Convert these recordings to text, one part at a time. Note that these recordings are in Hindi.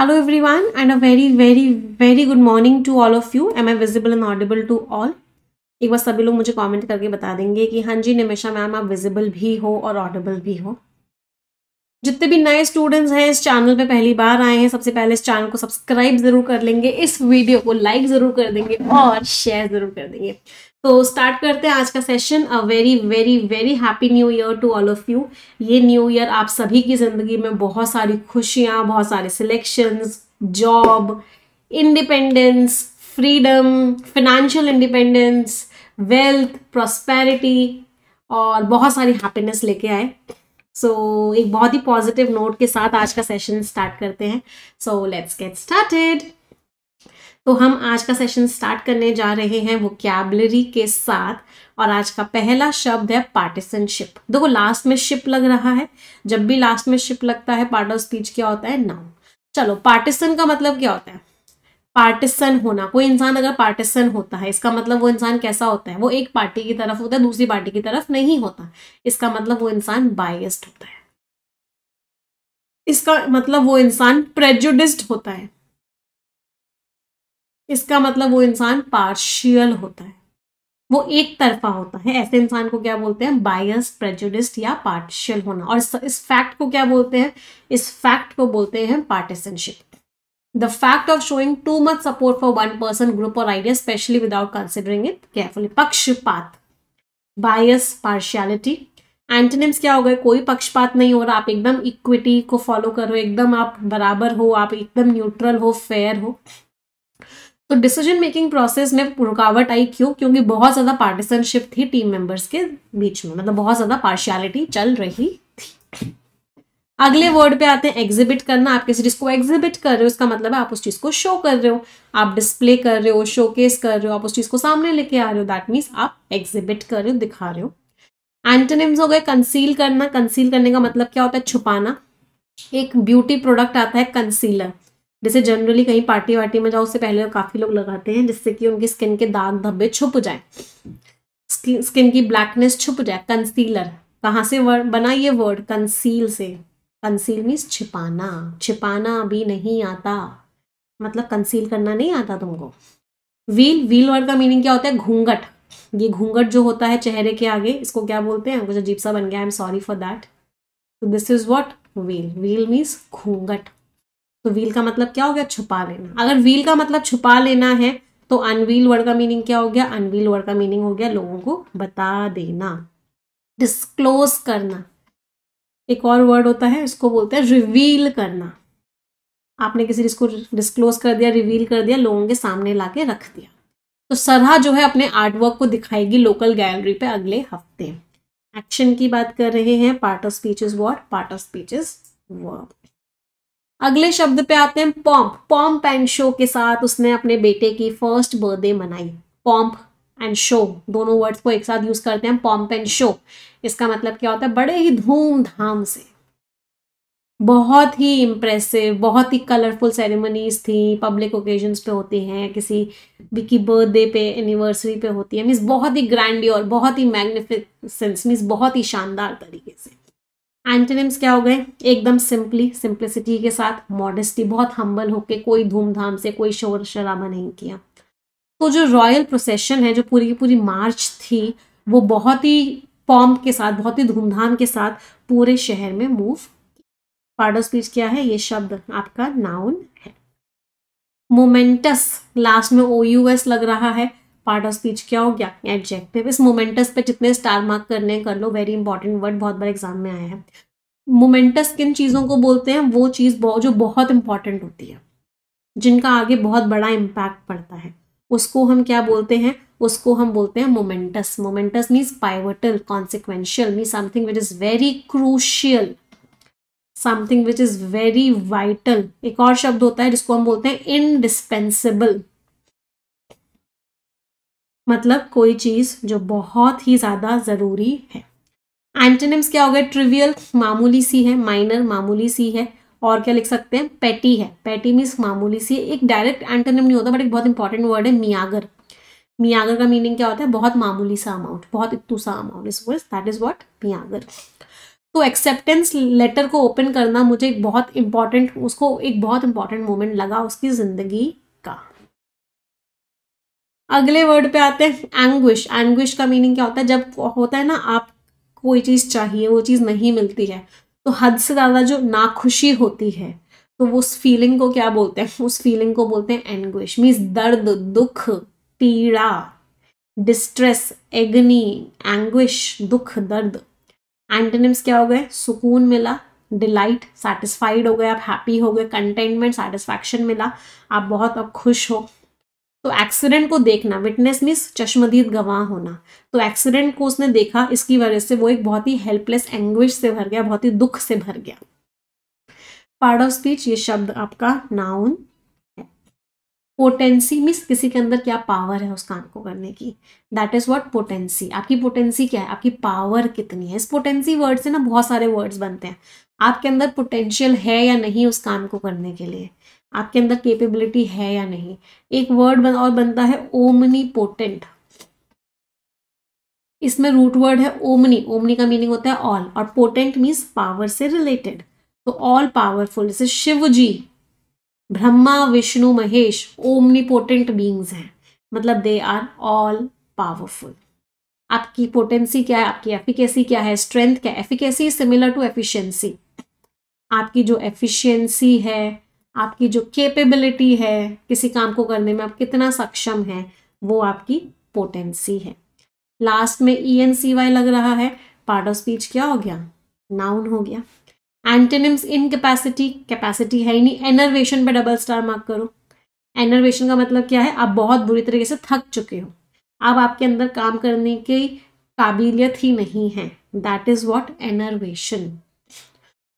hello everyone and a very very very good morning to all of you am I visible and audible to all एक बार सभी लोग मुझे कॉमेंट करके बता देंगे कि हाँ जी निमिषा मैम आप विजिबल भी हो और ऑडिबल भी हो जितने भी नए स्टूडेंट्स हैं इस चैनल पे पहली बार आए हैं सबसे पहले इस चैनल को सब्सक्राइब जरूर कर लेंगे इस वीडियो को लाइक जरूर कर देंगे और शेयर जरूर कर देंगे तो स्टार्ट करते हैं आज का session a very very very happy new year to all of you ये न्यू ईयर आप सभी की ज़िंदगी में बहुत सारी खुशियाँ बहुत सारे selections job independence freedom financial independence wealth prosperity और बहुत सारी हैप्पीनेस लेके आए सो so, एक बहुत ही पॉजिटिव नोट के साथ आज का सेशन स्टार्ट करते हैं सो लेट्स गेट स्टार्टेड तो हम आज का सेशन स्टार्ट करने जा रहे हैं कैबलरी के साथ और आज का पहला शब्द है पार्टिसनशिप देखो लास्ट में शिप लग रहा है जब भी लास्ट में शिप लगता है पार्ट ऑफ स्पीच क्या होता है नाउन चलो पार्टिसन का मतलब क्या होता है पार्टिसन होना कोई इंसान अगर पार्टिसन होता है इसका मतलब वो इंसान कैसा होता है वो एक पार्टी की तरफ होता है दूसरी पार्टी की तरफ नहीं होता इसका मतलब वो इंसान बायस्ड होता है इसका मतलब वो इंसान प्रेजुडिस्ड होता है इसका मतलब वो इंसान पार्शियल होता है वो एक तरफा होता है ऐसे इंसान को क्या बोलते हैं बायस प्रेजुडिस्ट या पार्शियल होना और इस फैक्ट को क्या बोलते हैं इस फैक्ट को बोलते हैं partisanship the fact of showing too much support for one person group और idea especially without considering it carefully पक्षपात बायस पार्शियलिटी एंटनिम्स क्या हो गए कोई पक्षपात नहीं हो रहा आप एकदम इक्विटी को फॉलो करो एकदम आप बराबर हो आप एकदम न्यूट्रल हो फेयर हो तो डिसीजन मेकिंग प्रोसेस में रुकावट आई क्यों क्योंकि बहुत ज़्यादा पार्टिसनशिप थी टीम मेंबर्स के बीच में मतलब बहुत ज़्यादा पार्शियलिटी चल रही थी अगले वर्ड पे आते हैं एग्जिबिट करना आप किसी चीज़ को एग्जिबिट कर रहे हो उसका मतलब है आप उस चीज़ को शो कर रहे हो आप डिस्प्ले कर रहे हो शोकेस कर रहे हो आप उस चीज़ को सामने लेके आ रहे हो दैट मीन्स आप एग्जिबिट कर रहे हो दिखा रहे हो एंटोनिम्स हो गए कंसील करना कंसील करने का मतलब क्या होता है छुपाना एक ब्यूटी प्रोडक्ट आता है कंसीलर जैसे जनरली कहीं पार्टी वार्टी में जाओ उससे पहले काफ़ी लोग लगाते हैं जिससे कि उनकी स्किन के दाग धब्बे छुप जाए स्किन की ब्लैकनेस छुप जाए कंसीलर कहाँ से वर्ड बना ये वर्ड कंसील से कंसील मीन्स छिपाना छिपाना भी नहीं आता मतलब कंसील करना नहीं आता तुमको व्हील व्हील वर्ड का मीनिंग क्या होता है घूंघट ये घूंघट जो होता है चेहरे के आगे इसको क्या बोलते हैं कुछ अजीब सा बन गया I am sorry for that this is what veil veil means घूंघट तो व्हील का मतलब क्या हो गया छुपा लेना अगर व्हील का मतलब छुपा लेना है तो अनवील वर्ड का मीनिंग क्या हो गया अनवील वर्ड का मीनिंग हो गया लोगों को बता देना डिस्क्लोज करना एक और वर्ड होता है इसको बोलते हैं रिवील करना आपने किसी चीज़ को डिस्क्लोज कर दिया रिवील कर दिया लोगों के सामने ला के रख दिया तो सरहा जो है अपने आर्टवर्क को दिखाएगी लोकल गैलरी पे अगले हफ्ते एक्शन की बात कर रहे हैं part of speech is what part of speech is verb अगले शब्द पे आते हैं पॉम्प पॉम्प एंड शो के साथ उसने अपने बेटे की फर्स्ट बर्थडे मनाई पॉम्प एंड शो दोनों वर्ड्स को एक साथ यूज करते हैं पॉम्प एंड शो इसका मतलब क्या होता है बड़े ही धूमधाम से बहुत ही इम्प्रेसिव बहुत ही कलरफुल सेरेमनीज थी पब्लिक ओकेजन्स पे होती हैं किसी भी की बर्थडे पे एनिवर्सरी पे होती है मीन्स बहुत ही ग्रैंड और बहुत ही मैग्निफिक मीन्स बहुत ही शानदार तरीके से एंटेनिम्स क्या हो गए एकदम सिंपली सिंप्लिसिटी के साथ मॉडेस्टी बहुत हम्बल होके कोई धूमधाम से कोई शोर शराबा नहीं किया तो जो रॉयल प्रोसेशन है जो पूरी की पूरी मार्च थी वो बहुत ही पॉम्प के साथ बहुत ही धूमधाम के साथ पूरे शहर में मूव ऑफ स्पीच क्या है ये शब्द आपका नाउन है मोमेंटस लास्ट में ओ यू एस लग रहा है पार्ट ऑफ स्पीच क्या हो गया एडजेक्टिव इस मोमेंटस पे जितने स्टार मार्क करने कर लो वेरी इंपॉर्टेंट वर्ड बहुत बार एग्जाम में आया है मोमेंटस किन चीज़ों को बोलते हैं वो चीज़ जो बहुत इंपॉर्टेंट होती है जिनका आगे बहुत बड़ा इम्पैक्ट पड़ता है उसको हम क्या बोलते हैं उसको हम बोलते हैं momentous momentous means pivotal consequential mean something which is very crucial something which is very vital एक और शब्द होता है जिसको हम बोलते हैं इनडिस्पेंसिबल मतलब कोई चीज़ जो बहुत ही ज़्यादा ज़रूरी है एंटेनिम्स क्या हो गए ट्रिवियल मामूली सी है माइनर मामूली सी है और क्या लिख सकते हैं पेटी है पेटी मीन्स मामूली सी एक डायरेक्ट एंटेनिम नहीं होता बट एक बहुत इंपॉर्टेंट वर्ड है मियागर मियागर का मीनिंग क्या होता है बहुत मामूली सा अमाउंट बहुत इतू सा अमाउंट इस word that is what meagre तो एक्सेप्टेंस लेटर को ओपन करना मुझे एक बहुत इंपॉर्टेंट उसको एक बहुत इंपॉर्टेंट मोमेंट लगा उसकी ज़िंदगी अगले वर्ड पे आते हैं एंग्विश एंग्विश का मीनिंग क्या होता है जब होता है ना आप कोई चीज़ चाहिए वो चीज़ नहीं मिलती है तो हद से ज़्यादा जो नाखुशी होती है तो वो उस फीलिंग को क्या बोलते हैं उस फीलिंग को बोलते हैं एंग्विश मीन्स दर्द दुख पीड़ा डिस्ट्रेस एग्नी एंग्विश दुख दर्द एंटनिम्स क्या हो गए सुकून मिला डिलाइट सेटिस्फाइड हो गए आप हैप्पी हो गए कंटेनमेंट सेटिस्फैक्शन मिला आप बहुत अब खुश हो तो एक्सीडेंट को देखना विटनेस मीन्स चश्मदीद गवाह होना तो एक्सीडेंट को उसने देखा इसकी वजह से वो एक बहुत ही हेल्पलेस एंग्विश से भर गया बहुत ही दुख से भर गया पार्ट ऑफ स्पीच ये शब्द आपका नाउन पोटेंसी मीन्स किसी के अंदर क्या पावर है उस काम को करने की दैट इज वॉट पोटेंसी आपकी पोटेंसी क्या है आपकी पावर कितनी है इस पोटेंसी वर्ड से ना बहुत सारे वर्ड्स बनते हैं आपके अंदर पोटेंशियल है या नहीं उस काम को करने के लिए आपके अंदर केपेबिलिटी है या नहीं एक वर्ड बन और बनता है ओमनी पोटेंट इसमें रूट वर्ड है ओमनी ओमनी का मीनिंग होता है ऑल और पोटेंट मीन्स पावर से रिलेटेड तो ऑल पावरफुल जैसे Shiv ji Brahma Vishnu Mahesh omnipotent beings हैं मतलब दे आर ऑल पावरफुल आपकी पोटेंसी क्या है आपकी एफिकेसी क्या है स्ट्रेंथ क्या है एफिकेसी सिमिलर टू एफिशिएंसी आपकी जो एफिशिएंसी है आपकी जो केपेबिलिटी है किसी काम को करने में आप कितना सक्षम हैं वो आपकी पोटेंसी है लास्ट में ई एन सी वाई लग रहा है पार्ट ऑफ स्पीच क्या हो गया नाउन हो गया एंटेनिम्स इन कैपेसिटी कैपेसिटी है ही नहीं एनर्वेशन पे डबल स्टार मार्क करो एनर्वेशन का मतलब क्या है आप बहुत बुरी तरीके से थक चुके हो अब आपके अंदर काम करने की काबिलियत ही नहीं है दैट इज़ वॉट एनर्वेशन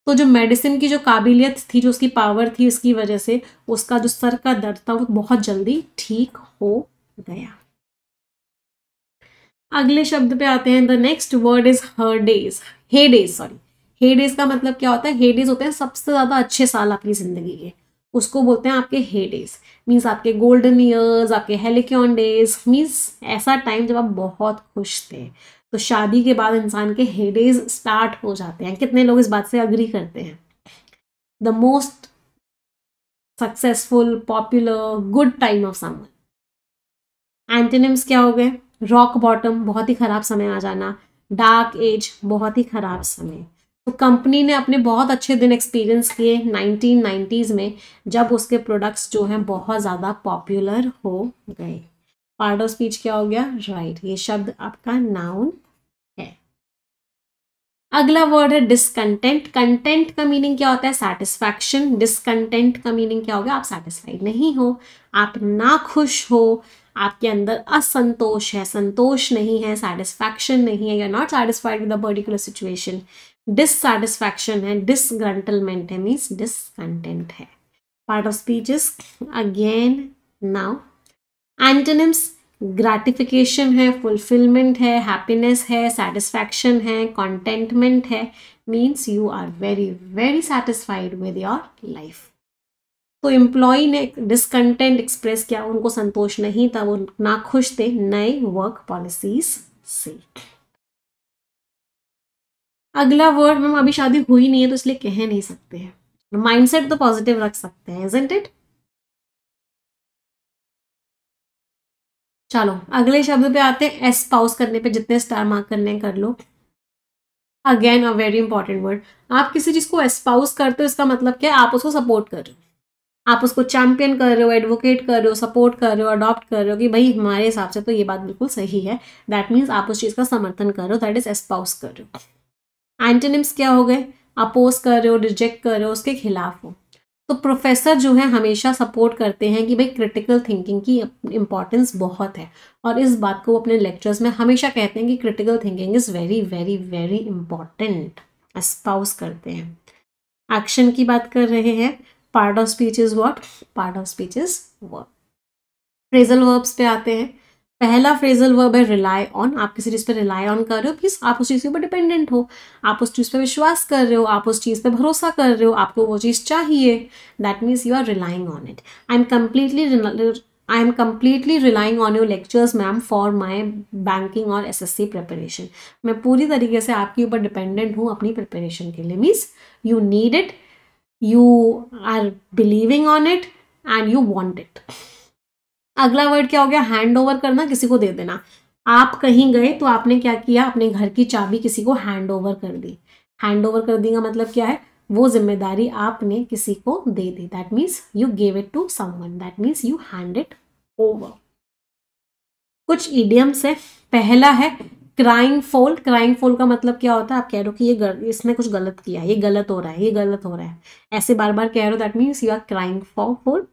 तो जो मेडिसिन की जो काबिलियत थी जो उसकी पावर थी उसकी वजह से उसका जो सर का दर्द था वो बहुत जल्दी ठीक हो गया अगले शब्द पे आते हैं the next word is her days heydays sorry heydays का मतलब क्या होता है हे डेज होते हैं सबसे ज़्यादा अच्छे साल आपकी ज़िंदगी के उसको बोलते हैं आपके हे डेज मीन्स आपके गोल्डन ईयर्स आपके हेलिकॉन डेज मीन्स ऐसा टाइम जब आप बहुत खुश थे तो शादी के बाद इंसान के हे डेज स्टार्ट हो जाते हैं कितने लोग इस बात से अग्री करते हैं the most successful popular good time of some antonyms क्या हो गए रॉक बॉटम बहुत ही खराब समय आ जाना डार्क एज बहुत ही खराब समय कंपनी ने अपने बहुत अच्छे दिन एक्सपीरियंस किए नाइनटीन में जब उसके प्रोडक्ट्स जो हैं बहुत ज़्यादा पॉपुलर हो गए पार्ट ऑफ स्पीच क्या हो गया राइट right, ये शब्द आपका नाउन है अगला वर्ड है डिसकंटेंट कंटेंट का मीनिंग क्या होता है सेटिस्फैक्शन डिसकंटेंट का मीनिंग क्या हो गया आप सेटिस्फाइड नहीं हो आप ना खुश हो आपके अंदर असंतोष है संतोष नहीं है सेटिस्फैक्शन नहीं है you are not satisfied with a particular situation dissatisfaction है डिसग्रंटलमेंट है मीन्स डिसकंटेंट है part of speech is again now antonyms gratification है फुलफिलमेंट है हैप्पीनेस है सेटिस्फैक्शन है कॉन्टेंटमेंट है means you are very very satisfied with your life तो एम्प्लॉय ने डिसकंटेंट एक्सप्रेस किया उनको संतोष नहीं था वो ना खुश थे नए वर्क पॉलिसीज से अगला वर्ड मैम अभी शादी हुई नहीं है तो इसलिए कह नहीं सकते हैं माइंडसेट तो पॉजिटिव रख सकते हैं इजेंट इट चलो अगले शब्द पे आते हैं एस पाउस करने पे जितने स्टार मार्क करने कर लो again a very important word आप किसी चीज को एस्पाउस करते हो इसका मतलब क्या है आप उसको सपोर्ट कर रहे हो आप उसको चैंपियन कर रहे हो एडवोकेट कर रहे हो सपोर्ट कर रहे हो अडॉप्ट कर रहे हो कि भाई हमारे हिसाब से तो ये बात बिल्कुल सही है दैट मीन्स आप उस चीज़ का समर्थन कर रहे हो दैट इज एस्पाउस कर रहे हो एंटेनिम्स क्या हो गए अपोज कर रहे हो रिजेक्ट कर रहे हो उसके खिलाफ हो तो प्रोफेसर जो है हमेशा सपोर्ट करते हैं कि भाई क्रिटिकल थिंकिंग की इम्पॉर्टेंस बहुत है और इस बात को वो अपने लेक्चर्स में हमेशा कहते हैं कि critical thinking is very very very important espouse करते हैं एक्शन की बात कर रहे हैं part of speech is what part of speech is verb phrasal verbs पे आते हैं पहला फ्रेजल वर्ब है रिलाई ऑन आप किसी चीज़ पर रिलाई ऑन कर रहे हो प्लीज आप उस चीज़ के ऊपर डिपेंडेंट हो आप उस चीज़ पर विश्वास कर रहे हो आप उस चीज़ पर भरोसा कर रहे हो आपको वो चीज़ चाहिए that means you are relying on it I am completely I am completely relying on your lectures ma'am for my banking और एस एस सी प्रिपरेशन मैं पूरी तरीके से आपके ऊपर डिपेंडेंट हूँ अपनी प्रिपरेशन के लिए means you need it you are believing on it and you want it अगला वर्ड क्या हो गया हैंड ओवर करना किसी को दे देना आप कहीं गए तो आपने क्या किया अपने घर की चाबी किसी को हैंड ओवर कर दी हैंड ओवर कर दी का मतलब क्या है वो जिम्मेदारी आपने किसी को दे दी that means you gave it to someone that means you hand it over कुछ ईडियम्स है पहला है क्राइम फोल क्राइम फोल का मतलब क्या होता है आप कह रहे हो कि ये गल, इसने कुछ गलत किया ये गलत हो रहा है ये गलत हो रहा है ऐसे बार बार कह रहे हो that means you are crying फॉर फोल्ड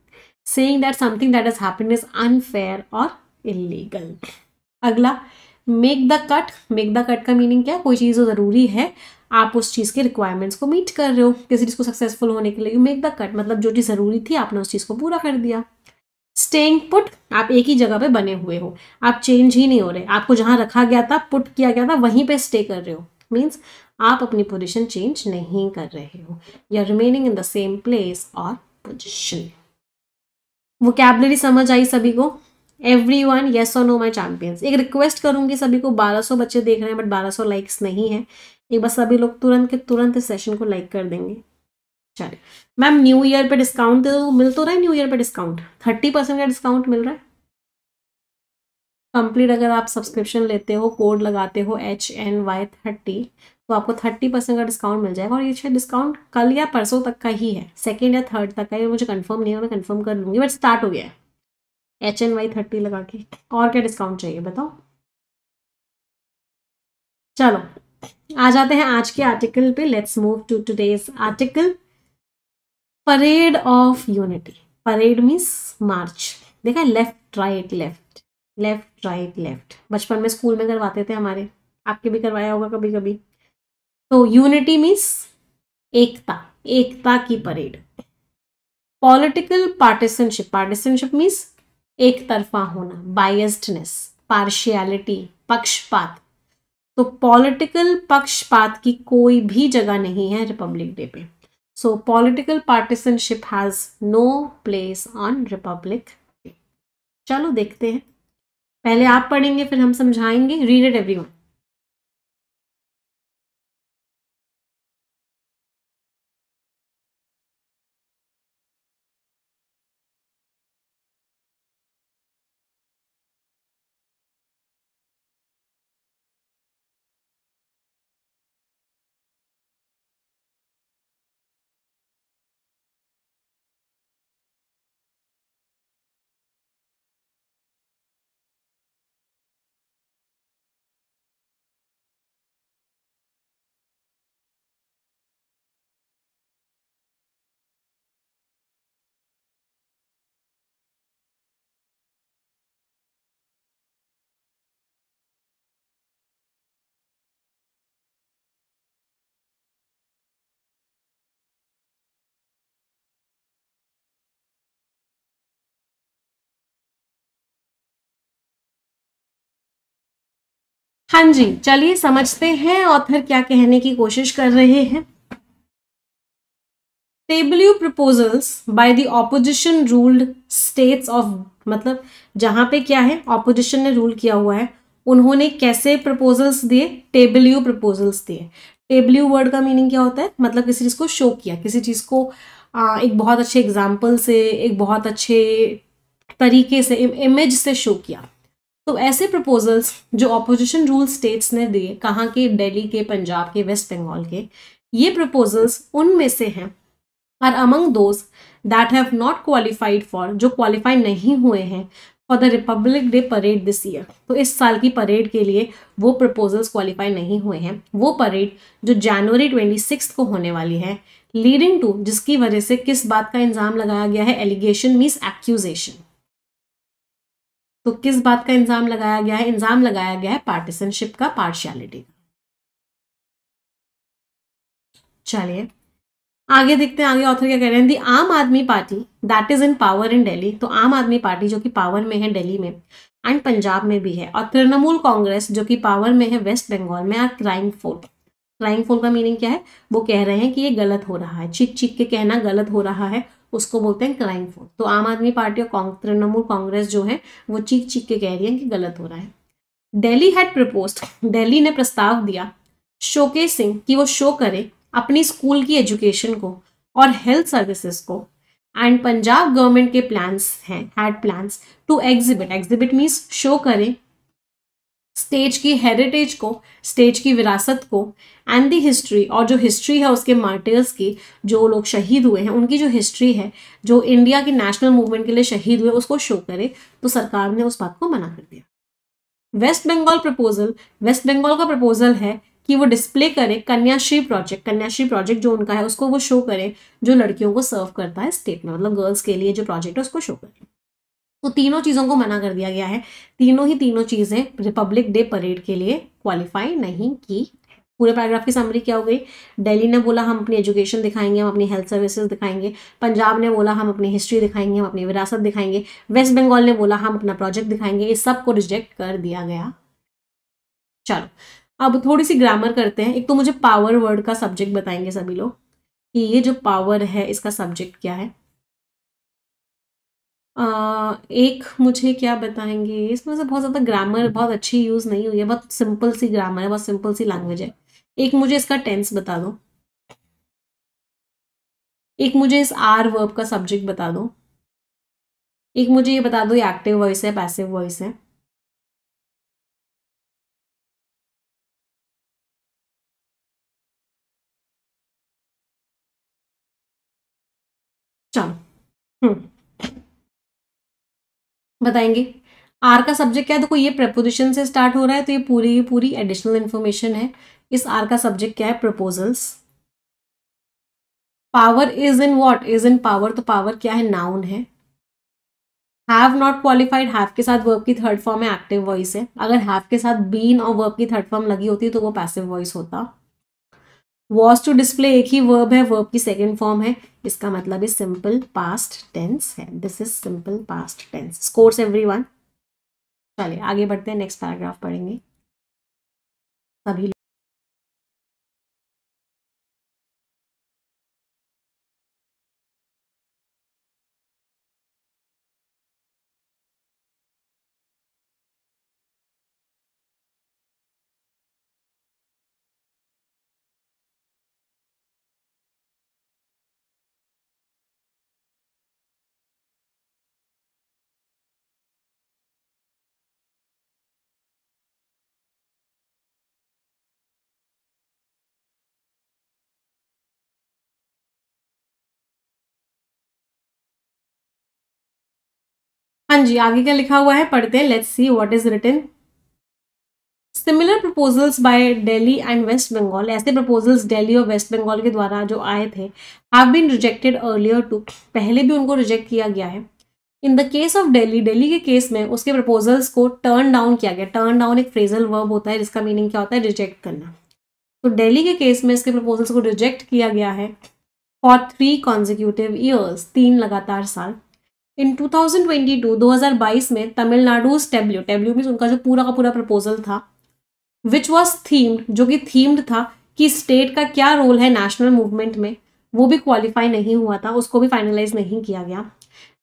that that something that happened is unfair unfair और इलीगल अगला make the cut make the cut का मीनिंग क्या कोई चीज़ ज़रूरी है आप उस चीज़ के रिक्वायरमेंट्स को मीट कर रहे हो किसी चीज़ को सक्सेसफुल होने के लिए यू मेक द कट मतलब जो चीज़ ज़रूरी थी आपने उस चीज़ को पूरा कर दिया स्टेइंग पुट आप एक ही जगह पे बने हुए हो आप चेंज ही नहीं हो रहे आपको जहाँ रखा गया था पुट किया गया था वहीं पे स्टे कर रहे हो मीन्स आप अपनी पोजिशन चेंज नहीं कर रहे हो या remaining in the same place और पोजिशन वो कैबलरी समझ आई सभी को एवरी वन येस और नो माई चैम्पियंस एक रिक्वेस्ट करूंगी सभी को 1200 बच्चे देख रहे हैं बट 1200 लाइक्स नहीं है एक बार सभी लोग तुरंत के तुरंत इस सेशन को लाइक कर देंगे चलिए मैम न्यू ईयर पे डिस्काउंट तो मिल तो रहा है न्यू ईयर पे डिस्काउंट थर्टी परसेंट का डिस्काउंट मिल रहा है कंप्लीट अगर आप सब्सक्रिप्शन लेते हो कोड लगाते हो एच एन वाई थर्टी तो आपको थर्टी परसेंट का डिस्काउंट मिल जाएगा और ये शायद डिस्काउंट कल या परसों तक का ही है सेकेंड या थर्ड तक का ये मुझे कन्फर्म नहीं है मैं कन्फर्म कर लूँगी बट स्टार्ट हो गया है एच एन वाई थर्टी लगा के और क्या डिस्काउंट चाहिए बताओ चलो आ जाते हैं आज के आर्टिकल पे let's move to today's article parade of unity parade means march देखा left right left left right left बचपन में स्कूल में करवाते थे हमारे आपके भी करवाया होगा कभी कभी तो यूनिटी मीन्स एकता एकता की parade political partisanship partisanship means एक तरफा होना बायस्डनेस पार्शियलिटी पक्षपात तो पॉलिटिकल पक्षपात की कोई भी जगह नहीं है रिपब्लिक डे पे so political partisanship has no place on republic day चलो देखते हैं पहले आप पढ़ेंगे फिर हम समझाएंगे रीड इट एवरीवन हाँ जी चलिए समझते हैं ऑथर क्या कहने की कोशिश कर रहे हैं tableau proposals by the opposition ruled states of मतलब जहां पे क्या है ऑपोजिशन ने रूल किया हुआ है उन्होंने कैसे प्रपोजल्स दिए टेबल्यू प्रपोजल्स दिए टेबल्यू वर्ड का मीनिंग क्या होता है मतलब किसी चीज़ को शो किया किसी चीज़ को आ, एक बहुत अच्छे एग्जाम्पल से एक बहुत अच्छे तरीके से इमेज से शो किया तो ऐसे प्रपोजल्स जो ऑपोजिशन रूल स्टेट्स ने दिए कहाँ के दिल्ली के पंजाब के वेस्ट बंगाल के ये प्रपोजल्स उनमें से हैं are among those that have not qualified for जो क्वालिफाई नहीं हुए हैं for the republic day parade this year तो इस साल की परेड के लिए वो प्रपोजल्स क्वालिफाई नहीं हुए हैं वो परेड जो जनवरी ट्वेंटी सिक्स को होने वाली है लीडिंग टू जिसकी वजह से किस बात का इंजाम लगाया गया है एलिगेशन मीन्स एक्यूजेशन तो किस बात का इंजाम लगाया गया है इंजाम लगाया गया है पार्टिसनशिप का पार्शियलिटी का चलिए आगे देखते हैं आगे ऑथर क्या कह रहे हैं the Aam Aadmi party that is in power in Delhi तो आम आदमी पार्टी जो कि पावर में है दिल्ली में एंड पंजाब में भी है और तृणमूल कांग्रेस जो कि पावर में है वेस्ट बंगाल में are crying foul crying foul का मीनिंग क्या है वो कह रहे हैं कि ये गलत हो रहा है चिक चिक के कहना गलत हो रहा है उसको बोलते हैं क्राइम फोन तो आम आदमी पार्टी और तृणमूल कांग्रेस जो है वो चीख चीख के कह रही है कि गलत हो रहा है दिल्ली हैड प्रपोज दिल्ली ने प्रस्ताव दिया शोके सिंह कि वो शो करे अपनी स्कूल की एजुकेशन को और हेल्थ सर्विसेज को एंड पंजाब गवर्नमेंट के प्लान्स हैं had plans to exhibit exhibit means show करें स्टेज की हेरिटेज को स्टेज की विरासत को एंड दी हिस्ट्री और जो हिस्ट्री है उसके मार्टर्स की जो लोग शहीद हुए हैं उनकी जो हिस्ट्री है जो इंडिया की नेशनल मूवमेंट के लिए शहीद हुए उसको शो करे तो सरकार ने उस बात को मना कर दिया west Bengal proposal west Bengal का प्रपोजल है कि वो डिस्प्ले करे कन्याश्री प्रोजेक्ट कन्याश्री प्रोजेक्ट जो उनका है उसको वो शो करे जो लड़कियों को सर्व करता है स्टेट में मतलब गर्ल्स के लिए जो प्रोजेक्ट है उसको शो करे तो तीनों चीज़ों को मना कर दिया गया है तीनों ही तीनों चीज़ें रिपब्लिक डे परेड के लिए क्वालिफाई नहीं की पूरे पैराग्राफ की समरी क्या हो गई दिल्ली ने बोला हम अपनी एजुकेशन दिखाएंगे हम अपनी हेल्थ सर्विसेज दिखाएंगे पंजाब ने बोला हम अपनी हिस्ट्री दिखाएंगे हम अपनी विरासत दिखाएंगे वेस्ट बंगाल ने बोला हम अपना प्रोजेक्ट दिखाएंगे ये सब को रिजेक्ट कर दिया गया चलो अब थोड़ी सी ग्रामर करते हैं एक तो मुझे पावर वर्ड का सब्जेक्ट बताएंगे सभी लोग कि ये जो पावर है इसका सब्जेक्ट क्या है एक मुझे क्या बताएंगे इसमें से बहुत ज़्यादा ग्रामर बहुत अच्छी यूज़ नहीं हुई है बहुत सिंपल सी ग्रामर है बहुत सिंपल सी लैंग्वेज है एक मुझे इसका टेंस बता दो एक मुझे इस आर वर्ब का सब्जेक्ट बता दो एक मुझे ये बता दो ये एक्टिव वॉइस है पैसिव वॉइस है बताएंगे आर का सब्जेक्ट क्या है देखो ये प्रपोजिशन से स्टार्ट हो रहा है तो ये पूरी की पूरी एडिशनल इन्फॉर्मेशन है इस आर का सब्जेक्ट क्या है proposals power is in what is in power तो पावर क्या है नाउन है हैव नॉट क्वालिफाइड हैव के साथ वर्ब की थर्ड फॉर्म है एक्टिव वॉइस है अगर हैव के साथ बीन और वर्ब की थर्ड फॉर्म लगी होती तो वो पैसिव वॉइस होता वॉज टू डिस्प्ले एक ही वर्ब है वर्ब की सेकेंड फॉर्म है इसका मतलब है सिंपल पास्ट टेंस है this is simple past tense scores everyone चलिए आगे बढ़ते हैं नेक्स्ट पैराग्राफ पढ़ेंगे सभी हाँ जी आगे क्या लिखा हुआ है पढ़ते हैं let's see what is written similar proposals by Delhi and west Bengal ऐसे प्रपोजल्स दिल्ली और वेस्ट बंगाल के द्वारा जो आए थे have been rejected earlier too पहले भी उनको रिजेक्ट किया गया है in the case of Delhi Delhi के केस में उसके प्रपोजल्स को टर्न डाउन किया गया टर्न डाउन एक फ्रेजल वर्ब होता है जिसका मीनिंग क्या होता है रिजेक्ट करना तो दिल्ली के केस में इसके प्रपोजल्स को रिजेक्ट किया गया है फॉर थ्री कॉन्जिक्यूटिव ईयर्स तीन लगातार साल इन 2022 2022 में तमिलनाडु टेब्ल्यू टेब्ल्यू मीन उनका जो पूरा का पूरा प्रपोजल था विच वॉज थीम्ड जो कि थीम्ड था कि स्टेट का क्या रोल है नेशनल मूवमेंट में वो भी क्वालिफाई नहीं हुआ था उसको भी फाइनलाइज नहीं किया गया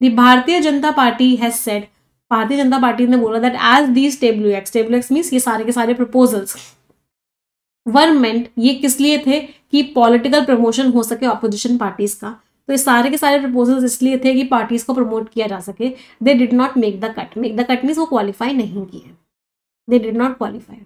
दी भारतीय जनता पार्टी हैज सेड भारतीय जनता पार्टी ने बोला that as these tableaux tableaux mean ये सारे के सारे प्रपोजल्स वर मेंट ये किस लिए थे कि पॉलिटिकल प्रमोशन हो सके ऑपोजिशन पार्टीज का तो ये सारे के सारे प्रपोजल्स इसलिए थे कि पार्टीज को प्रमोट किया जा सके they did not make the cut make the cut means वो क्वालिफाई नहीं किए they did not qualify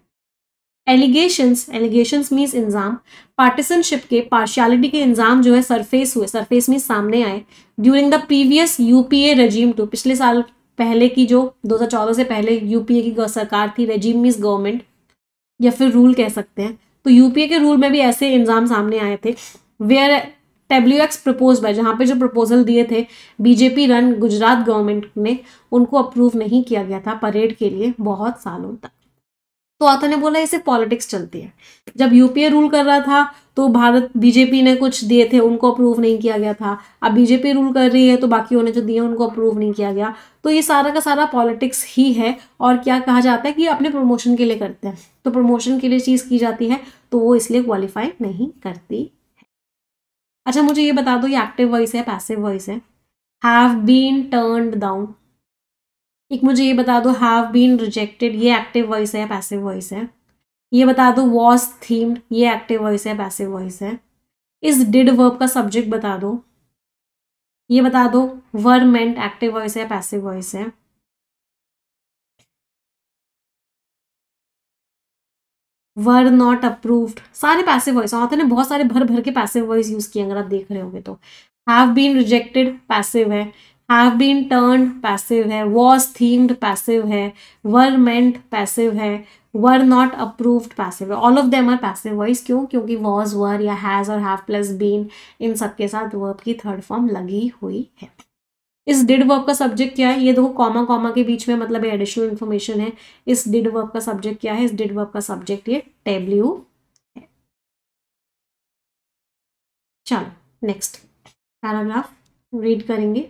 allegations allegations means इंजाम पार्टिसनशिप के पार्शियलिटी के इंजाम जो है सरफेस हुए सरफेस मीन्स सामने आए during the previous UPA regime too पिछले साल पहले की जो 2014 से पहले यूपीए की सरकार थी रजीम मीन्स गवर्नमेंट या फिर रूल कह सकते हैं तो यूपीए के रूल में भी ऐसे इल्ज़ाम सामने आए थे where W X propose by जहाँ पे जो प्रपोजल दिए थे बीजेपी रन गुजरात गवर्नमेंट ने उनको अप्रूव नहीं किया गया था परेड के लिए बहुत सालों तक तो आता ने बोला इसे पॉलिटिक्स चलती है जब यूपीए रूल कर रहा था तो भारत बीजेपी ने कुछ दिए थे उनको अप्रूव नहीं किया गया था अब बीजेपी रूल कर रही है तो बाकी उन्हें जो दिए उनको अप्रूव नहीं किया गया तो ये सारा का सारा पॉलिटिक्स ही है और क्या कहा जाता है कि अपने प्रमोशन के लिए करते हैं तो प्रमोशन के लिए चीज़ की जाती है तो वो इसलिए क्वालिफाई नहीं करती अच्छा मुझे ये बता दो ये एक्टिव वॉइस है पैसिव वॉइस है हैव बीन टर्नड डाउन एक मुझे ये बता दो हैव बीन रिजेक्टेड ये एक्टिव वॉइस है पैसिव वॉइस है ये बता दो वॉज थीम्ड ये एक्टिव वॉइस है पैसिव वॉइस है इस डिड वर्ब का सब्जेक्ट बता दो ये बता दो वर मेंट एक्टिव वॉइस है पैसिव वॉइस है वर नॉट अप्रूव्ड सारे पैसे वॉइस ऑथर ने बहुत सारे भर भर के पैसे वॉइस यूज़ किए अगर आप देख रहे होंगे तो हैव बीन रिजेक्टेड पैसिव है हैव बीन टर्न पैसिव है वॉज थीम्ड पैसिव है वर मेंट पैसिव है वर नॉट अप्रूव्ड पैसिव है all of them are passive voice क्यों क्योंकि वॉज वर या हैज़ और हैव प्लस बीन इन सबके साथ वर्ब की थर्ड फॉर्म लगी हुई है इस डिड वर्ब का सब्जेक्ट क्या है ये देखो कॉमा कॉमा के बीच में मतलब एडिशनल इन्फॉर्मेशन है इस डिड वर्ब का सब्जेक्ट क्या है इस डिड वर्ब का सब्जेक्ट ये टेब्ल्यू है चलो नेक्स्ट पैराग्राफ रीड करेंगे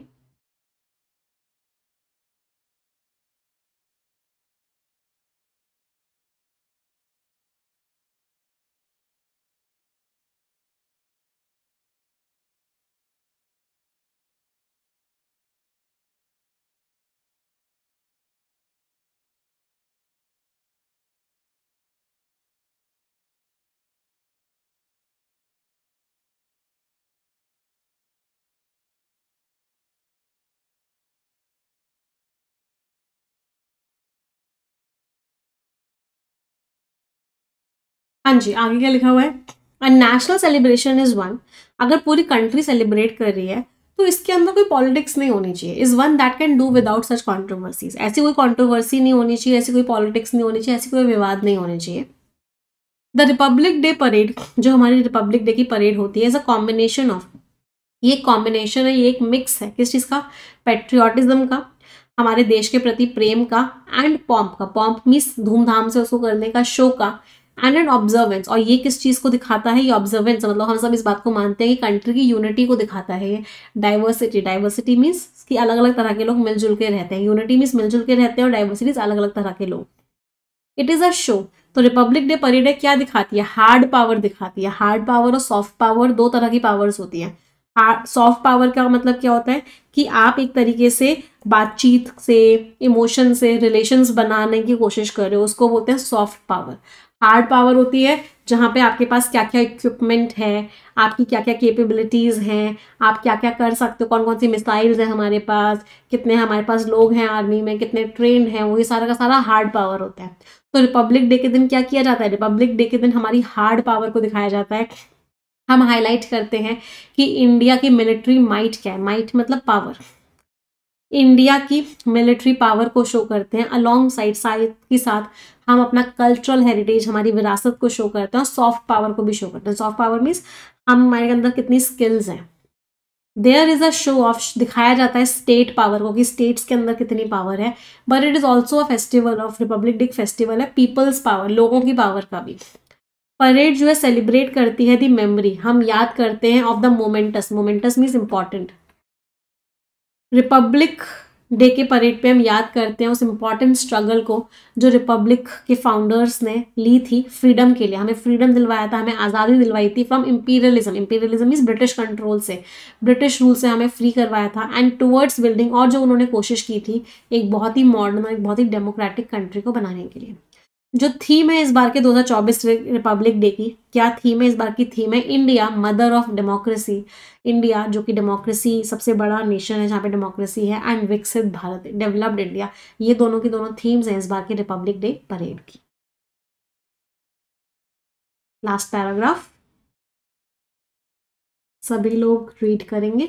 हाँ जी आगे क्या लिखा हुआ है a national celebration is one अगर पूरी कंट्री सेलिब्रेट कर रही है तो इसके अंदर कोई पॉलिटिक्स नहीं होनी चाहिए is one that can do without such controversies ऐसी कोई कॉन्ट्रोवर्सी नहीं होनी चाहिए ऐसी कोई पॉलिटिक्स नहीं होनी चाहिए ऐसी कोई विवाद नहीं होनी चाहिए द रिपब्लिक डे परेड जो हमारी रिपब्लिक डे की परेड होती है इज अ कॉम्बिनेशन ऑफ ये कॉम्बिनेशन है ये एक मिक्स है किस चीज़ का पेट्रियाटिज्म का हमारे देश के प्रति प्रेम का एंड पॉम्प का पॉम्प मीन्स धूमधाम से उसको करने का शो का एंड एन ऑब्जर्वेंस और ये किस चीज़ को दिखाता है ये ऑब्जर्वेंस मतलब हम सब इस बात को मानते हैं कि कंट्री की यूनिटी को दिखाता है डाइवर्सिटी डाइवर्सिटी मीन्स कि अलग अलग तरह के लोग मिलजुल के रहते हैं यूनिटी मीन्स मिलजुल के रहते हैं और डाइवर्सिटीज अलग अलग तरह के लोग इट इज़ अ शो तो रिपब्लिक डे परेड क्या दिखाती है हार्ड पावर दिखाती है हार्ड पावर और सॉफ्ट पावर दो तरह की पावर्स होती हैं सॉफ्ट पावर का मतलब क्या होता है कि आप एक तरीके से बातचीत से इमोशन से रिलेशंस बनाने की कोशिश कर रहे हो उसको बोलते हैं सॉफ्ट पावर हार्ड पावर होती है जहाँ पे आपके पास क्या क्या इक्विपमेंट है आपकी क्या क्या कैपेबिलिटीज़ हैं आप क्या क्या कर सकते हो कौन कौन सी मिसाइल्स हैं हमारे पास कितने हमारे पास लोग हैं आर्मी में कितने ट्रेन हैं वो ये सारा का सारा हार्ड पावर होता है तो रिपब्लिक डे के दिन क्या किया जाता है रिपब्लिक डे के दिन हमारी हार्ड पावर को दिखाया जाता है हम हाईलाइट करते हैं कि इंडिया की मिलिट्री माइट क्या है माइट मतलब पावर इंडिया की मिलिट्री पावर को शो करते हैं अलोंग साइड साइड के साथ हम अपना कल्चरल हेरिटेज हमारी विरासत को शो करते हैं और सॉफ्ट पावर को भी शो करते हैं सॉफ्ट पावर मीन्स हम हमारे अंदर कितनी स्किल्स हैं there is a show of दिखाया जाता है स्टेट पावर को कि स्टेट्स के अंदर कितनी पावर है but it is also a festival of republic day festival है पीपल्स पावर लोगों की पावर का भी परेड जो है सेलिब्रेट करती है दी मेमोरी हम याद करते हैं of the momentous momentous means important republic day के परेड पे हम याद करते हैं उस इम्पॉर्टेंट स्ट्रगल को जो रिपब्लिक के फाउंडर्स ने ली थी फ्रीडम के लिए हमें फ्रीडम दिलवाया था हमें आज़ादी दिलवाई थी from imperialism imperialism is British control से ब्रिटिश रूल से हमें फ्री करवाया था एंड टूवर्ड्स बिल्डिंग और जो उन्होंने कोशिश की थी एक बहुत ही मॉडर्न और एक बहुत ही डेमोक्रेटिक कंट्री को बनाने के लिए जो थीम है इस बार के 2024 रिपब्लिक डे की क्या थीम है इस बार की थीम है India mother of democracy India जो कि डेमोक्रेसी सबसे बड़ा नेशन है जहाँ पे डेमोक्रेसी है एंड विकसित भारत डेवलप्ड इंडिया ये दोनों की दोनों थीम्स हैं इस बार की रिपब्लिक डे परेड की लास्ट पैराग्राफ सभी लोग रीड करेंगे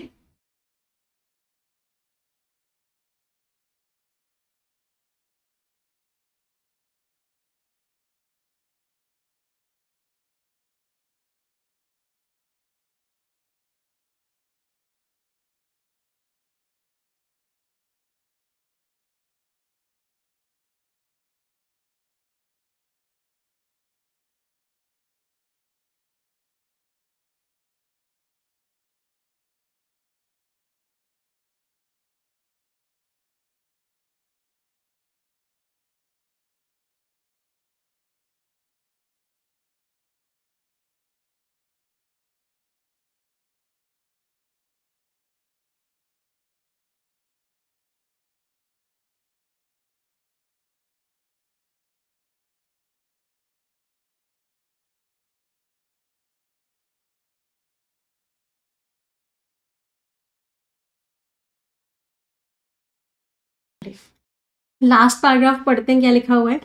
करें लास्ट पैराग्राफ पढ़ते हैं क्या लिखा हुआ है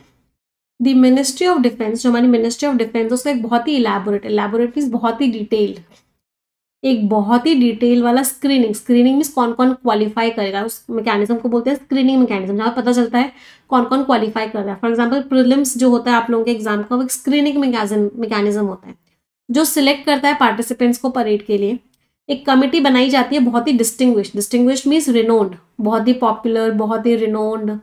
द मिनिस्ट्री ऑफ डिफेंस जो हमारी मिनिस्ट्री ऑफ डिफेंस उसका एक बहुत ही इलेबोरेट इलेबोरेट मीन बहुत ही डिटेल्ड एक बहुत ही डिटेल वाला स्क्रीनिंग स्क्रीनिंग मीन कौन कौन क्वालिफाई करेगा उस मैकेनिज्म को बोलते हैं स्क्रीनिंग मैकेनिज्म जहाँ पता चलता है कौन कौन क्वालिफाई कर रहा है फॉर एग्जाम्पल प्रिलिम्स जो होता है आप लोगों के एग्जाम का वो एक स्क्रीनिंग मैकेनिज्म होता है जो सिलेक्ट करता है पार्टिसिपेंट्स को परेड के लिए एक कमेटी बनाई जाती है बहुत ही डिस्टिंग्विश डिस्टिंग्विश मीन्स रिनोन्ड बहुत ही पॉपुलर बहुत ही रिनोन्ड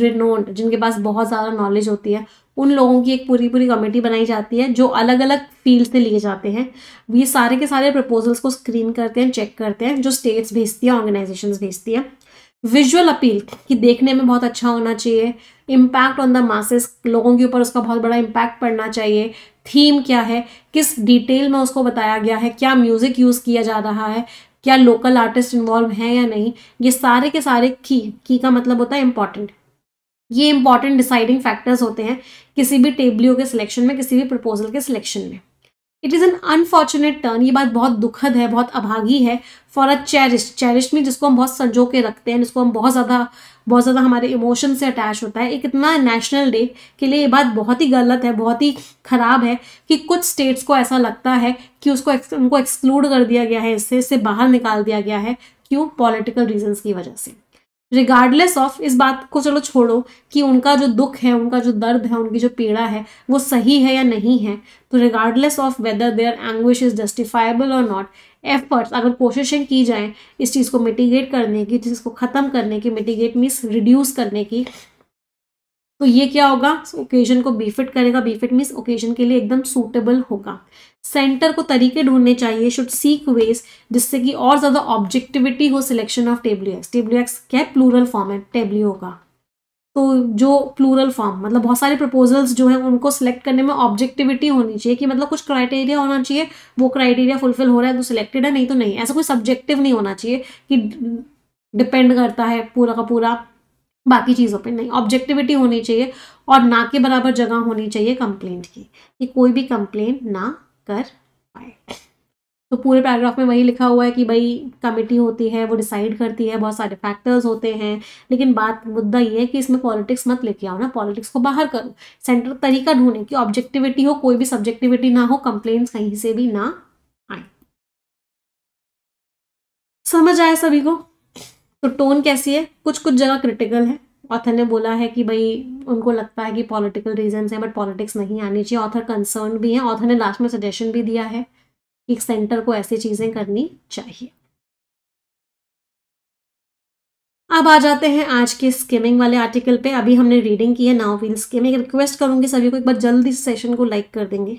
रिनोन्ड जिनके पास बहुत ज़्यादा नॉलेज होती है उन लोगों की एक पूरी पूरी कमेटी बनाई जाती है जो अलग अलग फील्ड से लिए जाते हैं ये सारे के सारे प्रपोजल्स को स्क्रीन करते हैं चेक करते हैं जो स्टेट्स भेजती है ऑर्गेनाइजेशन भेजती है विजुअल अपील कि देखने में बहुत अच्छा होना चाहिए इम्पैक्ट ऑन द मासेस लोगों के ऊपर उसका बहुत बड़ा इम्पैक्ट पड़ना चाहिए थीम क्या है किस डिटेल में उसको बताया गया है क्या म्यूज़िक यूज़ किया जा रहा है क्या लोकल आर्टिस्ट इन्वॉल्व हैं या नहीं ये सारे के सारे की की का मतलब होता है इम्पॉर्टेंट ये इंपॉर्टेंट डिसाइडिंग फैक्टर्स होते हैं किसी भी टेबलियों के सिलेक्शन में किसी भी प्रपोजल के सिलेक्शन में it is an unfortunate turn ये बात बहुत दुखद है बहुत अभागी है फॉर अ चेरिश चेरिश में जिसको हम बहुत संजो के रखते हैं जिसको हम बहुत ज़्यादा बहुत ज़्यादा हमारे इमोशन से अटैच होता है एक इतना नेशनल डे के लिए ये बात बहुत ही गलत है बहुत ही ख़राब है कि कुछ स्टेट्स को ऐसा लगता है कि उसको उनको एक्सक्लूड कर दिया गया है इससे इससे बाहर निकाल दिया गया है क्यों पॉलिटिकल रीजंस की वजह से रिगार्डलेस ऑफ इस बात को चलो छोड़ो कि उनका जो दुख है उनका जो दर्द है उनकी जो पीड़ा है वो सही है या नहीं है तो regardless of whether their anguish is justifiable और नॉट एफर्ट्स अगर कोशिशें की जाएं इस चीज़ को मिटिगेट करने की चीज़ को ख़त्म करने की मिटिगेट मीन्स रिड्यूस करने की तो ये क्या होगा ओकेजन को बीफिट करेगा बीफिट मीन्स ओकेजन के लिए एकदम सूटेबल होगा सेंटर को तरीके ढूंढने चाहिए शुड सीक वेज जिससे कि और ज़्यादा ऑब्जेक्टिविटी हो selection of tableaux tableaux क्या है प्लूरल फॉर्म है टेब्ल्यू का तो जो प्लूरल फॉर्म मतलब बहुत सारे प्रपोजल्स जो हैं उनको सिलेक्ट करने में ऑब्जेक्टिविटी होनी चाहिए कि मतलब कुछ क्राइटेरिया होना चाहिए वो क्राइटेरिया फुलफिल हो रहा है तो सिलेक्टेड है नहीं तो नहीं ऐसा कोई सब्जेक्टिव नहीं होना चाहिए कि डिपेंड करता है पूरा का पूरा बाकी चीज़ों पे नहीं ऑब्जेक्टिविटी होनी चाहिए और ना के बराबर जगह होनी चाहिए कंप्लेंट की कि कोई भी कंप्लेंट ना कर पाए तो पूरे पैराग्राफ में वही लिखा हुआ है कि भाई कमेटी होती है वो डिसाइड करती है बहुत सारे फैक्टर्स होते हैं लेकिन बात मुद्दा ये है कि इसमें पॉलिटिक्स मत लेके आओ ना पॉलिटिक्स को बाहर करो सेंट्रल तरीका ढूंढें कि ऑब्जेक्टिविटी हो कोई भी सब्जेक्टिविटी ना हो कंप्लेन कहीं से भी ना आए समझ आए सभी को तो टोन कैसी है कुछ कुछ जगह क्रिटिकल है ऑथर ने बोला है कि भाई उनको लगता है कि पॉलिटिकल रीजंस हैं बट पॉलिटिक्स नहीं आनी चाहिए ऑथर कंसर्न भी है ऑथर ने लास्ट में सजेशन भी दिया है कि सेंटर को ऐसी चीज़ें करनी चाहिए अब आ जाते हैं आज के स्किमिंग वाले आर्टिकल पे अभी हमने रीडिंग की है नाउ वील स्किमिंग रिक्वेस्ट करूंगी सभी को एक बार जल्दी सेशन को लाइक कर देंगे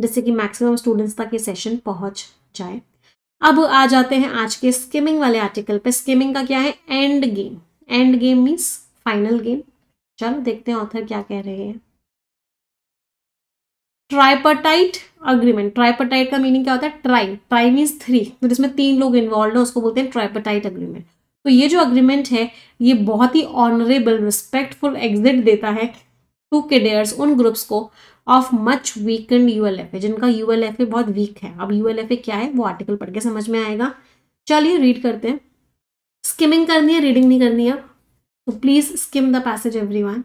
जिससे कि मैक्सिमम स्टूडेंट्स तक ये सेशन पहुंच जाए अब आ जाते हैं आज के स्किमिंग वाले आर्टिकल पे स्किमिंग का क्या है end game end game means final game चलो देखते हैं ऑथर क्या कह रहे हैं ट्राइपटाइट अग्रीमेंट ट्राइपटाइट का मीनिंग क्या होता है ट्राई ट्राई मीन्स थ्री तो जिसमें तीन लोग इन्वॉल्व है उसको बोलते हैं ट्राइपटाइट अग्रीमेंट तो ये जो अग्रीमेंट है ये बहुत ही ऑनरेबल रिस्पेक्टफुल एग्जिट देता है टू किडेयर्स उन ग्रुप्स को ऑफ मच वीकेंड ए जिनका ए बहुत वीक है अब ए क्या है वो आर्टिकल पढ़ के समझ में आएगा चलिए रीड करते हैं स्किमिंग करनी है रीडिंग नहीं करनी है तो please skim the passage one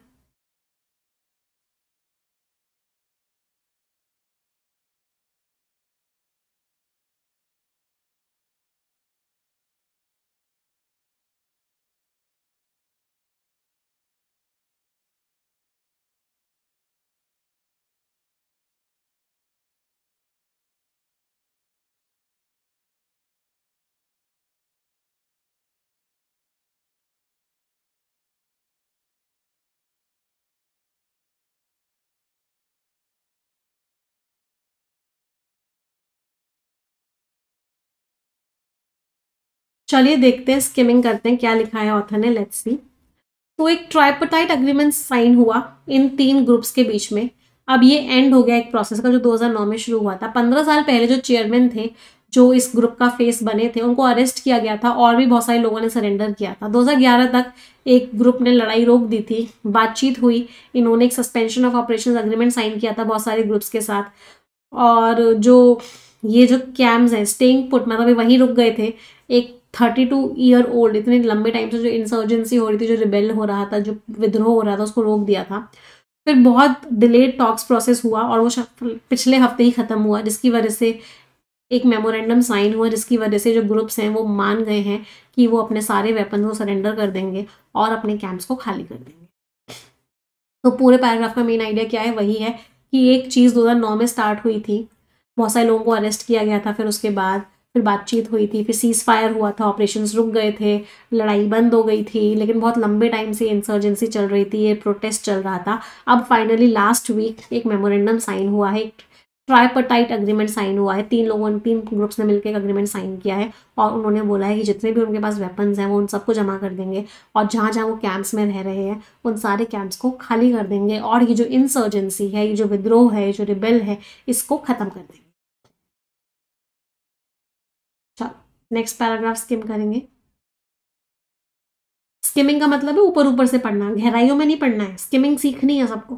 चलिए देखते हैं स्किमिंग करते हैं क्या लिखा है ऑथर ने लेट्स सी तो एक ट्राइपोटाइट अग्रीमेंट साइन हुआ इन तीन ग्रुप्स के बीच में अब ये एंड हो गया एक प्रोसेस का जो 2009 में शुरू हुआ था 15 साल पहले जो चेयरमैन थे जो इस ग्रुप का फेस बने थे उनको अरेस्ट किया गया था और भी बहुत सारे लोगों ने सरेंडर किया था 2011 तक एक ग्रुप ने लड़ाई रोक दी थी बातचीत हुई इन्होंने एक suspension of operation agreement sign किया था बहुत सारे ग्रुप्स के साथ और जो ये जो कैम्प हैं स्टेइंग पुट मतलब वहीं रुक गए थे एक थर्टी टू ईयर ओल्ड इतने लंबे टाइम से जो इंसर्जेंसी हो रही थी जो रिबेल हो रहा था जो विद्रोह हो रहा था उसको रोक दिया था फिर बहुत डिलेड टॉक्स प्रोसेस हुआ और वो पिछले हफ्ते ही ख़त्म हुआ जिसकी वजह से एक मेमोरेंडम साइन हुआ जिसकी वजह से जो ग्रुप्स हैं वो मान गए हैं कि वो अपने सारे वेपन को सरेंडर कर देंगे और अपने कैंप्स को खाली कर देंगे तो पूरे पैराग्राफ का मेन आइडिया क्या है वही है कि एक चीज़ दो में स्टार्ट हुई थी बहुत सारे लोगों को अरेस्ट किया गया था फिर उसके बाद फिर बातचीत हुई थी फिर सीज़ फायर हुआ था ऑपरेशन रुक गए थे लड़ाई बंद हो गई थी लेकिन बहुत लंबे टाइम से इंसर्जेंसी चल रही थी ये प्रोटेस्ट चल रहा था अब फाइनली लास्ट वीक एक मेमोरेंडम साइन हुआ है एक ट्राइपटाइट अग्रीमेंट साइन हुआ है तीन लोगों ने तीन ग्रुप्स ने मिलकर एक अग्रीमेंट साइन किया है और उन्होंने बोला है कि जितने भी उनके पास वेपन्स हैं वो उन सबको जमा कर देंगे और जहाँ जहाँ वो कैंप्स में रह रहे हैं उन सारे कैंप्स को खाली कर देंगे और ये जो इंसर्जेंसी है ये जो विद्रोह है ये जो रिबेल है इसको ख़त्म कर देंगे नेक्स्ट पैराग्राफ स्किम करेंगे स्किमिंग का मतलब है ऊपर ऊपर से पढ़ना गहराइयों में नहीं पढ़ना है स्किमिंग सीखनी है सबको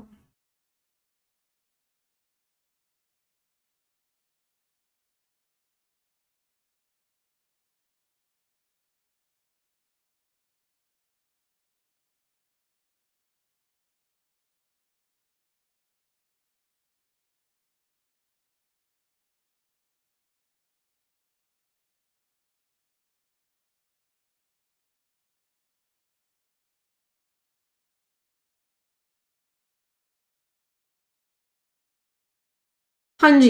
हाँ जी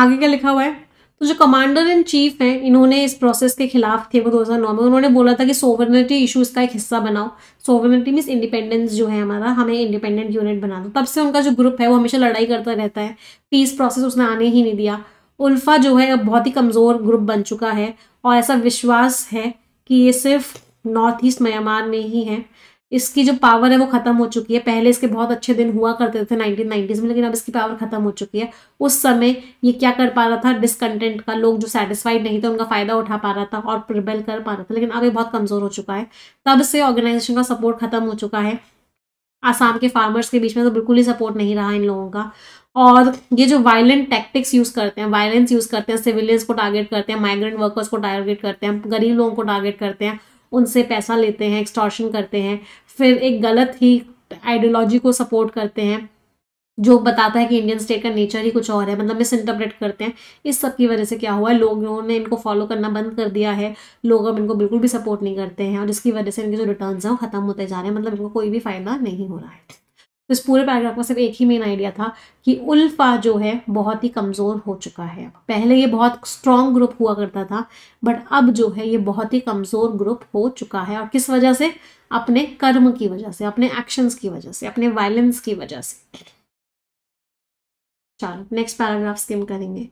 आगे क्या लिखा हुआ है तो जो कमांडर इन चीफ हैं इन्होंने इस प्रोसेस के खिलाफ थे वो 2009 में उन्होंने बोला था कि सोवर्निटी इश्यूज का एक हिस्सा बनाओ सोवर्निटी मीन्स इंडिपेंडेंस जो है हमारा हमें इंडिपेंडेंट यूनिट बना दो तब से उनका जो ग्रुप है वो हमेशा लड़ाई करता रहता है पीस प्रोसेस उसने आने ही नहीं दिया उल्फा जो है अब बहुत ही कमज़ोर ग्रुप बन चुका है और ऐसा विश्वास है कि ये सिर्फ नॉर्थ ईस्ट म्यांमार में ही है इसकी जो पावर है वो खत्म हो चुकी है पहले इसके बहुत अच्छे दिन हुआ करते थे नाइनटीन नाइनटीज में लेकिन अब इसकी पावर खत्म हो चुकी है उस समय ये क्या कर पा रहा था डिसकंटेंट का लोग जो सेटिस्फाइड नहीं थे उनका फायदा उठा पा रहा था और प्रिबेल कर पा रहा था लेकिन अब ये बहुत कमजोर हो चुका है तब से ऑर्गेनाइजेशन का सपोर्ट खत्म हो चुका है आसाम के फार्मर्स के बीच में तो बिल्कुल ही सपोर्ट नहीं रहा इन लोगों का और ये जो वायलेंट टैक्टिक्स यूज़ करते हैं वायलेंस यूज़ करते हैं सिविलियंस को टारगेट करते हैं माइग्रेंट वर्कर्स को टारगेट करते हैं गरीब लोगों को टारगेट करते हैं उनसे पैसा लेते हैं एक्सटॉर्शन करते हैं फिर एक गलत ही आइडियोलॉजी को सपोर्ट करते हैं जो बताता है कि इंडियन स्टेट का नेचर ही कुछ और है मतलब मिस इंटरप्रेट करते हैं इस सब की वजह से क्या हुआ है लोगों ने इनको फॉलो करना बंद कर दिया है लोग अब इनको बिल्कुल भी सपोर्ट नहीं करते हैं और इसकी वजह से इनके जो रिटर्न्स हैं वो खत्म होते जा रहे हैं मतलब इनको कोई भी फायदा नहीं हो रहा है तो इस पूरे पैराग्राफ का सिर्फ एक ही मेन आइडिया था कि उल्फा जो है बहुत ही कमज़ोर हो चुका है पहले ये बहुत स्ट्रॉन्ग ग्रुप हुआ करता था बट अब जो है ये बहुत ही कमज़ोर ग्रुप हो चुका है और किस वजह से अपने कर्म की वजह से अपने एक्शंस की वजह से अपने वायलेंस की वजह से चलो नेक्स्ट पैराग्राफ स्किम करेंगे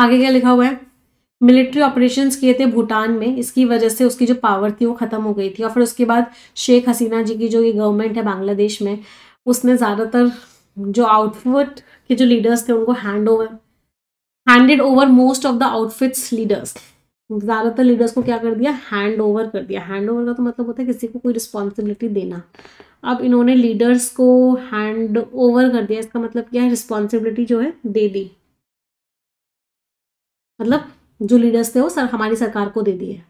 आगे क्या लिखा हुआ है मिलिट्री ऑपरेशन किए थे भूटान में इसकी वजह से उसकी जो पावर थी वो ख़त्म हो गई थी और फिर उसके बाद शेख हसीना जी की जो ये गवर्नमेंट है बांग्लादेश में उसने ज़्यादातर जो आउटफिट के जो लीडर्स थे उनको hand over handed over most of the outfits leaders ज़्यादातर लीडर्स को क्या कर दिया हैंड ओवर कर दिया हैंड ओवर का तो मतलब होता है किसी को कोई रिस्पॉन्सिबिलिटी देना अब इन्होंने लीडर्स को हैंड ओवर कर दिया इसका मतलब क्या है रिस्पॉन्सिबिलिटी जो है दे दी मतलब जो लीडर्स थे वो सर हमारी सरकार को दे दिए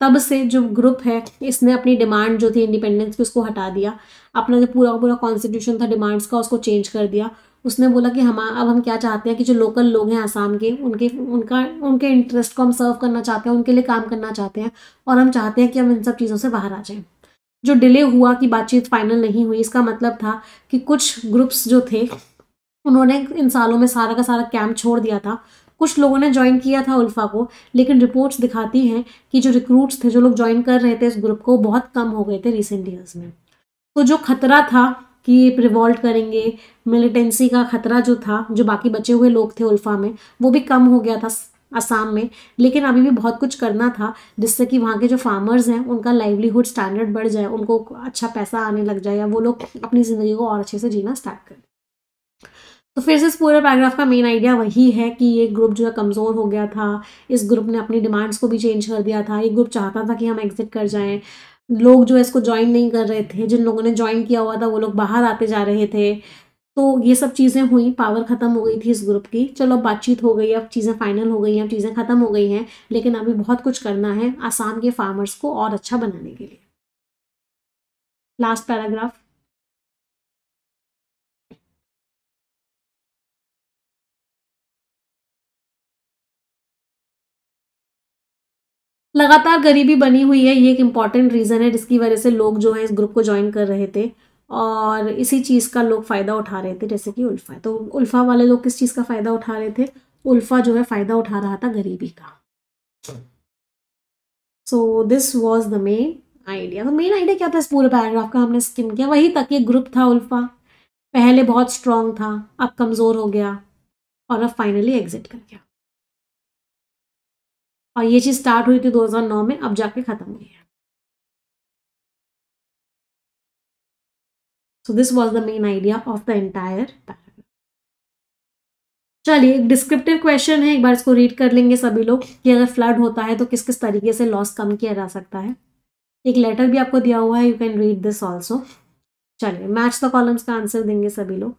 तब से जो ग्रुप है इसने अपनी डिमांड जो थी इंडिपेंडेंस की उसको हटा दिया अपना जो पूरा पूरा कॉन्स्टिट्यूशन था डिमांड्स का उसको चेंज कर दिया उसने बोला कि हम अब हम क्या चाहते हैं कि जो लोकल लोग हैं आसाम के उनके उनका उनके इंटरेस्ट को हम सर्व करना चाहते हैं उनके लिए काम करना चाहते हैं और हम चाहते हैं कि हम इन सब चीज़ों से बाहर आ जाएं जो डिले हुआ कि बातचीत फाइनल नहीं हुई इसका मतलब था कि कुछ ग्रुप्स जो थे उन्होंने इन सालों में सारा का सारा कैम्प छोड़ दिया था कुछ लोगों ने ज्वाइन किया था उल्फा को लेकिन रिपोर्ट्स दिखाती हैं कि जो रिक्रूट्स थे जो लोग ज्वाइन कर रहे थे इस ग्रुप को बहुत कम हो गए थे रिसेंट ईयर्स में तो जो खतरा था कि रिवॉल्ट करेंगे मिलिटेंसी का खतरा जो था जो बाकी बचे हुए लोग थे उल्फा में वो भी कम हो गया था आसाम में लेकिन अभी भी बहुत कुछ करना था जिससे कि वहाँ के जो फार्मर्स हैं उनका लाइवलीहुड स्टैंडर्ड बढ़ जाए उनको अच्छा पैसा आने लग जाए या वो लोग अपनी ज़िंदगी को और अच्छे से जीना स्टार्ट करें तो फिर से इस पूरे पैराग्राफ का मेन आइडिया वही है कि ये ग्रुप जो है कमज़ोर हो गया था इस ग्रुप ने अपनी डिमांड्स को भी चेंज कर दिया था ये ग्रुप चाहता था कि हम एग्जिट कर जाएं लोग जो है इसको ज्वाइन नहीं कर रहे थे जिन लोगों ने ज्वाइन किया हुआ था वो लोग बाहर आते जा रहे थे तो ये सब चीज़ें हुई पावर ख़त्म हो गई थी इस ग्रुप की चलो अब बातचीत हो गई अब चीज़ें फाइनल हो गई हैं अब चीज़ें ख़त्म हो गई हैं लेकिन अभी बहुत कुछ करना है आसाम के फार्मर्स को और अच्छा बनाने के लिए लास्ट पैराग्राफ लगातार गरीबी बनी हुई है ये एक इम्पॉर्टेंट रीज़न है जिसकी वजह से लोग जो है इस ग्रुप को ज्वाइन कर रहे थे और इसी चीज़ का लोग फ़ायदा उठा रहे थे जैसे कि उल्फा तो उल्फा वाले लोग किस चीज़ का फ़ायदा उठा रहे थे उल्फा जो है फ़ायदा उठा रहा था गरीबी का so this was the main idea तो मेन आइडिया क्या था इस पूरे पैराग्राफ का हमने स्किम किया वही तक ये ग्रुप था उल्फा पहले बहुत स्ट्रांग था अब कमज़ोर हो गया और अब फाइनली एग्जिट कर गया और ये चीज़ स्टार्ट हुई थी 2009 में अब जाके ख़त्म हुई है so this was the main idea of the entire चलिए एक डिस्क्रिप्टिव क्वेश्चन है एक बार इसको रीड कर लेंगे सभी लोग कि अगर फ्लड होता है तो किस किस तरीके से लॉस कम किया जा सकता है एक लेटर भी आपको दिया हुआ है you can read this also चलिए मैच द कॉलम्स का आंसर देंगे सभी लोग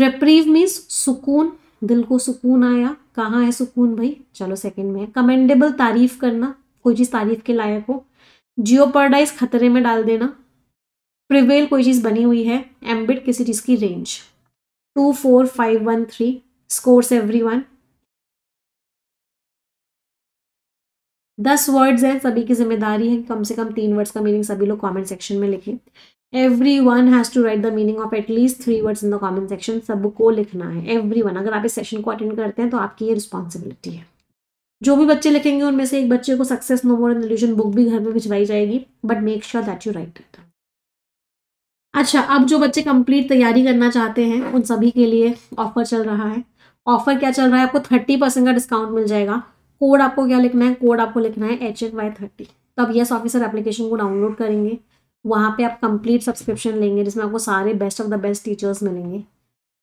रेप्रीव मीन्स सुकून दिल को सुकून आया कहाँ है सुकून भाई चलो सेकंड में कमेंडेबल तारीफ करना कोई चीज़ तारीफ के लायक हो जियो खतरे में डाल देना प्रिवेल कोई चीज़ बनी हुई है एम्बिट किसी चीज़ की range two four five one three scores everyone दस वर्ड्स हैं सभी की जिम्मेदारी है कम से कम तीन वर्ड्स का मीनिंग सभी लोग कमेंट सेक्शन में लिखें everyone has to write the meaning of at least three words in the comment section सबको लिखना है एवरी वन अगर आप इस सेशन को अटेंड करते हैं तो आपकी ये रिस्पॉन्सिबिलिटी है जो भी बच्चे लिखेंगे उनमें से एक बच्चे को success no more in book भी घर में भिजवाई जाएगी but make sure that you write it अच्छा अब जो बच्चे कंप्लीट तैयारी करना चाहते हैं उन सभी के लिए ऑफर चल रहा है ऑफर क्या चल रहा है आपको थर्टी परसेंट का डिस्काउंट मिल जाएगा कोड आपको क्या लिखना है कोड आपको लिखना है एच एन वाई थर्टी तो अब येस ऑफिसर एप्लीकेशन को डाउनलोड करेंगे वहाँ पे आप कंप्लीट सब्सक्रिप्शन लेंगे जिसमें आपको सारे best of the best teachers मिलेंगे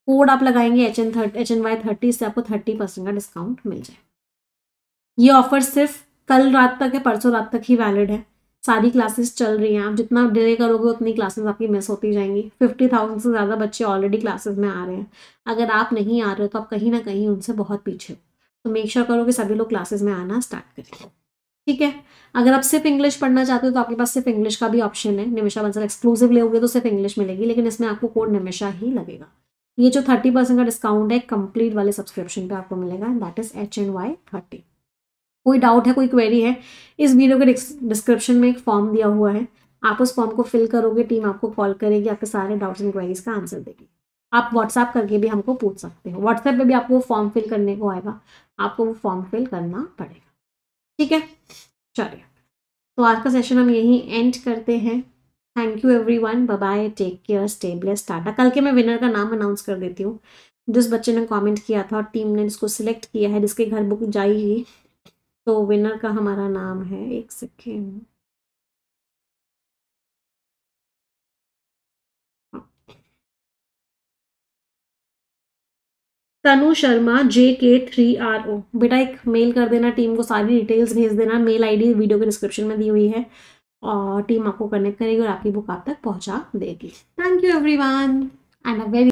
कोड आप लगाएंगे H N thirty H N Y thirty से आपको थर्टी परसेंट का डिस्काउंट मिल जाए ये ऑफर सिर्फ कल रात तक है परसों रात तक ही वैलिड है सारी क्लासेस चल रही हैं आप जितना डिले करोगे उतनी क्लासेस आपकी मिस होती जाएंगी फिफ्टी थाउजेंड से ज़्यादा बच्चे ऑलरेडी क्लासेस में आ रहे हैं अगर आप नहीं आ रहे हो तो आप कहीं ना कहीं उनसे बहुत पीछे हो तो मेक श्योर sure करो कि सभी लोग क्लासेस में आना स्टार्ट करें ठीक है अगर आप सिर्फ इंग्लिश पढ़ना चाहते हो तो आपके पास सिर्फ इंग्लिश का भी ऑप्शन है निमिशा बंसल एक्सक्लूसिव लेंगे तो सिर्फ इंग्लिश मिलेगी लेकिन इसमें आपको कोड निमिशा ही लगेगा ये जो थर्टी परसेंट का डिस्काउंट है कंप्लीट वाले सब्सक्रिप्शन पे आपको मिलेगा that is H and Y thirty कोई डाउट है कोई क्वेरी है इस वीडियो के डिस्क्रिप्शन में एक फॉर्म दिया हुआ है आप उस फॉर्म को फिल करोगे टीम आपको कॉल करेगी आपके सारे डाउट्स एंड क्वेरीज का आंसर देगी आप व्हाट्सएप करके भी हमको पूछ सकते हो व्हाट्सएप पर भी आपको फॉर्म फिल करने को आएगा आपको वो फॉर्म फिल करना पड़ेगा ठीक है चलिए तो आज का सेशन हम यहीं एंड करते हैं thank you everyone bye take care stay blessed tata कल के मैं विनर का नाम अनाउंस कर देती हूँ जिस बच्चे ने कमेंट किया था और टीम ने जिसको सिलेक्ट किया है जिसके घर बुक जाएगी तो विनर का हमारा नाम है एक सेकेंड तनु शर्मा जे के थ्री आर ओ बेटा एक मेल कर देना टीम को सारी डिटेल्स भेज देना मेल आईडी वीडियो के डिस्क्रिप्शन में दी हुई है और टीम आपको कनेक्ट करेगी और आपकी बुक आप तक पहुंचा देगी thank you everyone and a very